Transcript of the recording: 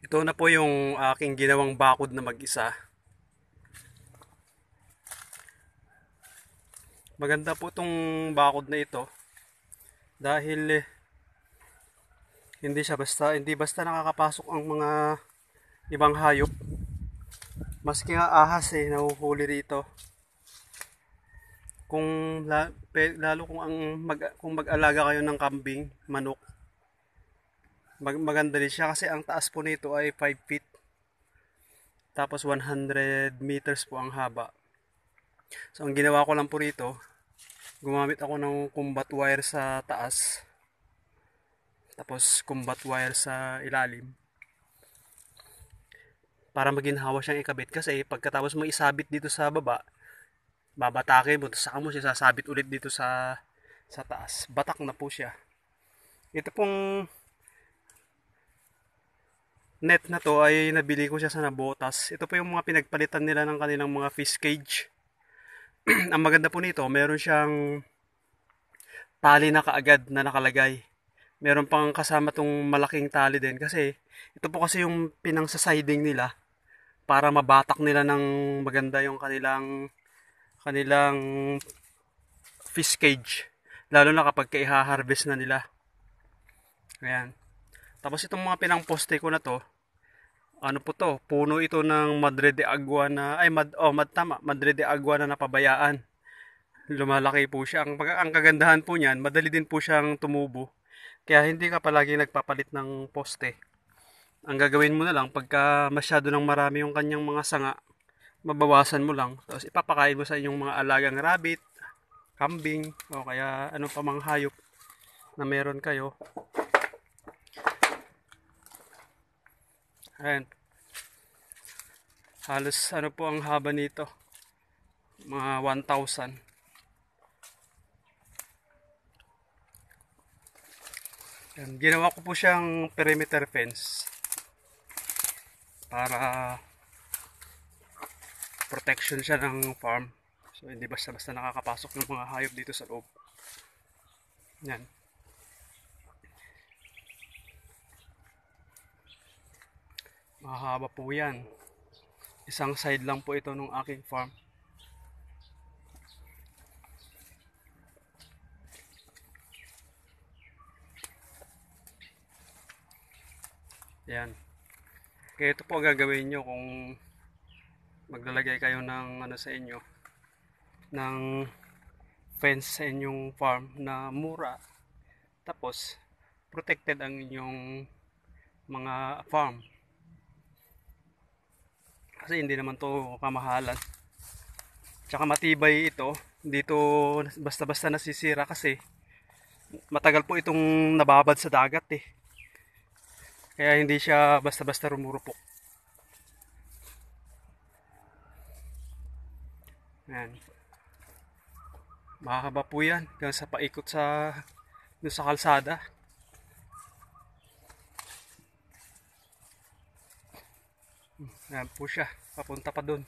Ito na po yung aking ginawang bakod na mag-isa. Maganda po itong bakod na ito dahil eh, hindi siya basta hindi basta nakakapasok ang mga ibang hayop. Maski nga ahas eh nahuhuli rito. Kung lalo kung ang mag, kung mag-alaga kayo ng kambing, manok, Mag maganda din siya kasi ang taas po nito ay 5 feet. Tapos 100 meters po ang haba. So ang ginawa ko lang po rito, gumamit ako ng combat wire sa taas. Tapos combat wire sa ilalim. Para maging hawa siyang ikabit kasi pagkatapos mo isabit dito sa baba, babatake mo, sa saka mo siya sasabit ulit dito sa sa taas. Batak na po siya. Ito pong net na to ay nabili ko siya sa Nabotas. Ito po yung mga pinagpalitan nila ng kanilang mga fish cage. Ang maganda po nito, meron siyang tali na kaagad na nakalagay. Meron pang kasama tong malaking tali din kasi ito po kasi yung pinang siding nila para mabatak nila ng maganda yung kanilang kanilang fish cage. Lalo na kapag kaiha-harvest na nila. Ayan. Tapos itong mga pinangposte ko na to, ano po to, puno ito ng Madre de Agua na, ay mad, oh, mad, tama, Madre de Agua na napabayaan. Lumalaki po siya. Ang, ang kagandahan po niyan, madali din po siyang tumubo. Kaya hindi ka palagi nagpapalit ng poste. Ang gagawin mo na lang, pagka masyado ng marami yung kanyang mga sanga, mabawasan mo lang. Tapos ipapakain mo sa inyong mga alagang rabbit, kambing, o kaya ano pa mang hayop na meron kayo. Ayan. Halos ano po ang haba nito. Mga 1,000. Ayan. Ginawa ko po siyang perimeter fence. Para protection siya ng farm. So hindi basta-basta nakakapasok ng mga hayop dito sa loob. Yan. Mahaba po yan. Isang side lang po ito ng aking farm. Yan. Kaya ito po gagawin nyo kung maglalagay kayo ng ano sa inyo ng fence sa inyong farm na mura tapos protected ang inyong mga farm kasi hindi naman to pamahalan tsaka matibay ito dito basta basta nasisira kasi matagal po itong nababad sa dagat eh kaya hindi siya basta basta rumurupok yan mahaba po yan hanggang sa paikot sa sa kalsada Ayan po siya. Papunta pa doon.